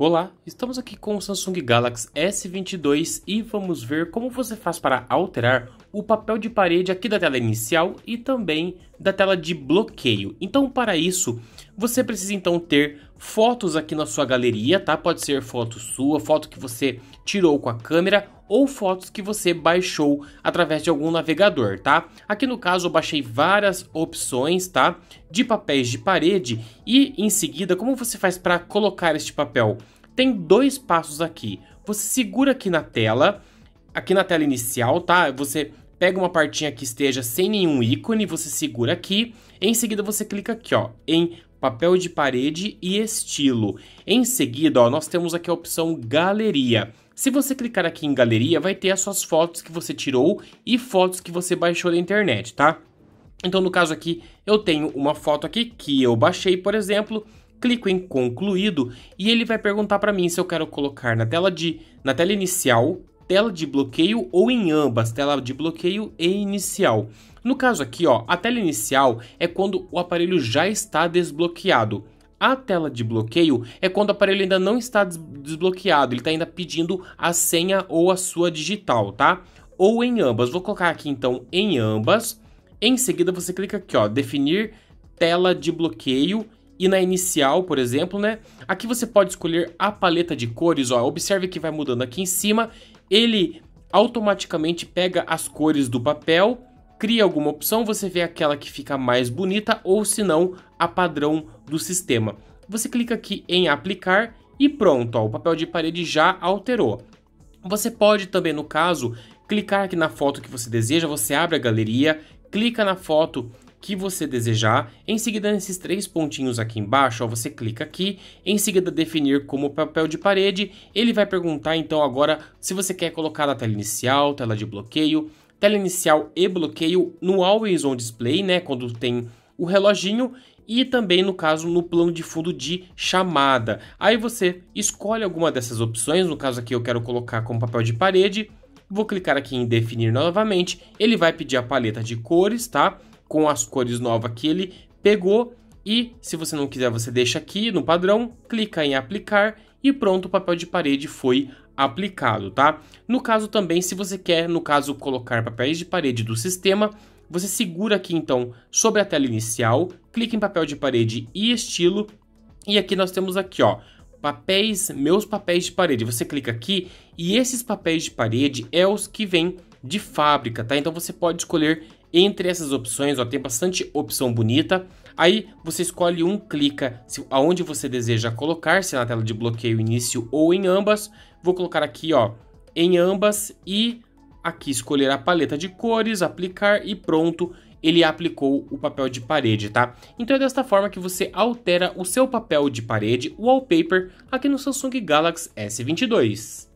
Olá, estamos aqui com o Samsung Galaxy S22 e vamos ver como você faz para alterar o papel de parede aqui da tela inicial e também da tela de bloqueio. Então para isso, você precisa então ter fotos aqui na sua galeria, tá? Pode ser foto sua, foto que você tirou com a câmera ou fotos que você baixou através de algum navegador, tá? Aqui no caso eu baixei várias opções, tá? De papéis de parede e em seguida como você faz para colocar este papel? Tem dois passos aqui. Você segura aqui na tela, aqui na tela inicial, tá? Você pega uma partinha que esteja sem nenhum ícone, você segura aqui, em seguida você clica aqui, ó, em papel de parede e estilo. Em seguida, ó, nós temos aqui a opção galeria. Se você clicar aqui em galeria, vai ter as suas fotos que você tirou e fotos que você baixou da internet, tá? Então, no caso aqui, eu tenho uma foto aqui que eu baixei, por exemplo, clico em concluído e ele vai perguntar para mim se eu quero colocar na tela de na tela inicial, tela de bloqueio ou em ambas, tela de bloqueio e inicial. No caso aqui, ó, a tela inicial é quando o aparelho já está desbloqueado. A tela de bloqueio é quando o aparelho ainda não está desbloqueado, ele está ainda pedindo a senha ou a sua digital, tá? Ou em ambas. Vou colocar aqui então em ambas. Em seguida você clica aqui, ó, definir tela de bloqueio e na inicial, por exemplo, né? Aqui você pode escolher a paleta de cores, ó. Observe que vai mudando aqui em cima. Ele automaticamente pega as cores do papel cria alguma opção, você vê aquela que fica mais bonita ou se não, a padrão do sistema. Você clica aqui em aplicar e pronto, ó, o papel de parede já alterou. Você pode também, no caso, clicar aqui na foto que você deseja, você abre a galeria, clica na foto que você desejar. Em seguida, nesses três pontinhos aqui embaixo, ó, você clica aqui. Em seguida, definir como papel de parede. Ele vai perguntar, então, agora, se você quer colocar na tela inicial, tela de bloqueio, tela inicial e bloqueio no Always On Display, né, quando tem o reloginho e também no caso no plano de fundo de chamada. Aí você escolhe alguma dessas opções, no caso aqui eu quero colocar como papel de parede, vou clicar aqui em definir novamente, ele vai pedir a paleta de cores, tá? Com as cores novas que ele pegou e se você não quiser você deixa aqui no padrão, clica em aplicar e pronto, o papel de parede foi aplicado, tá? No caso também, se você quer, no caso, colocar papéis de parede do sistema, você segura aqui então sobre a tela inicial, clica em papel de parede e estilo, e aqui nós temos aqui, ó, papéis, meus papéis de parede. Você clica aqui e esses papéis de parede é os que vêm de fábrica, tá? Então você pode escolher entre essas opções, ó, tem bastante opção bonita. Aí você escolhe um, clica aonde você deseja colocar, se é na tela de bloqueio início ou em ambas. Vou colocar aqui, ó, em ambas e aqui escolher a paleta de cores, aplicar e pronto, ele aplicou o papel de parede, tá? Então é desta forma que você altera o seu papel de parede, wallpaper, aqui no Samsung Galaxy S22.